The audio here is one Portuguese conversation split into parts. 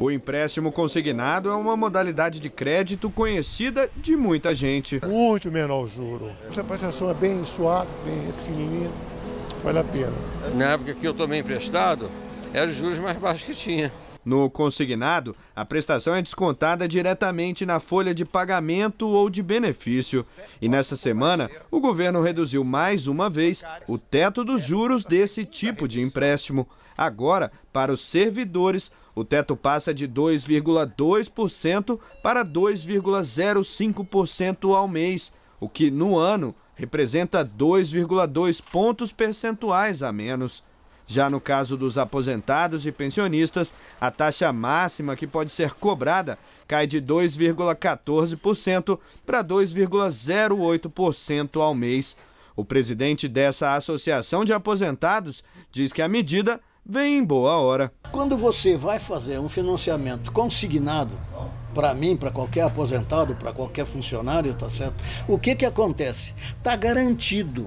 O empréstimo consignado é uma modalidade de crédito conhecida de muita gente. Muito menor o juro. Essa prestação é bem suave, bem pequenininha, vale a pena. Na época que eu tomei emprestado, eram os juros mais baixos que tinha. No consignado, a prestação é descontada diretamente na folha de pagamento ou de benefício. E nesta semana, o governo reduziu mais uma vez o teto dos juros desse tipo de empréstimo. Agora, para os servidores, o teto passa de 2,2% para 2,05% ao mês, o que no ano representa 2,2 pontos percentuais a menos. Já no caso dos aposentados e pensionistas, a taxa máxima que pode ser cobrada cai de 2,14% para 2,08% ao mês. O presidente dessa associação de aposentados diz que a medida vem em boa hora. Quando você vai fazer um financiamento consignado, para mim, para qualquer aposentado, para qualquer funcionário, tá certo? O que que acontece? Tá garantido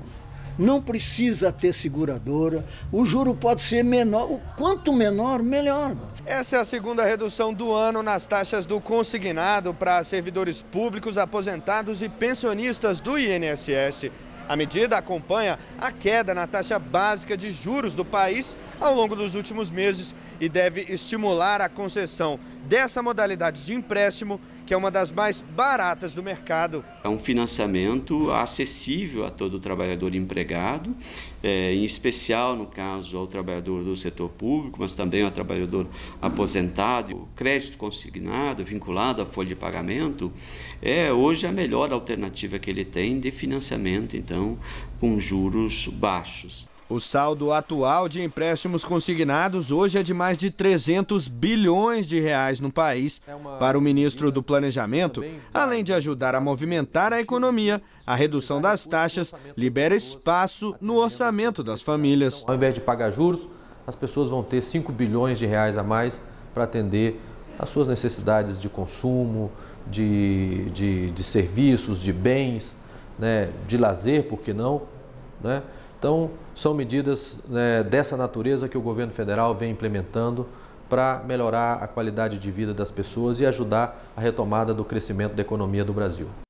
não precisa ter seguradora, o juro pode ser menor, o quanto menor, melhor. Essa é a segunda redução do ano nas taxas do consignado para servidores públicos, aposentados e pensionistas do INSS. A medida acompanha a queda na taxa básica de juros do país ao longo dos últimos meses e deve estimular a concessão dessa modalidade de empréstimo, que é uma das mais baratas do mercado. É um financiamento acessível a todo trabalhador empregado, é, em especial no caso ao trabalhador do setor público, mas também ao trabalhador aposentado. O crédito consignado, vinculado à folha de pagamento, é hoje a melhor alternativa que ele tem de financiamento, então, com juros baixos. O saldo atual de empréstimos consignados hoje é de mais de 300 bilhões de reais no país. É para o ministro do Planejamento, além de ajudar a movimentar a economia, a redução das taxas libera espaço no orçamento das famílias. Então, ao invés de pagar juros, as pessoas vão ter 5 bilhões de reais a mais para atender as suas necessidades de consumo, de, de, de serviços, de bens, né, de lazer, por que não, né? Então, são medidas né, dessa natureza que o governo federal vem implementando para melhorar a qualidade de vida das pessoas e ajudar a retomada do crescimento da economia do Brasil.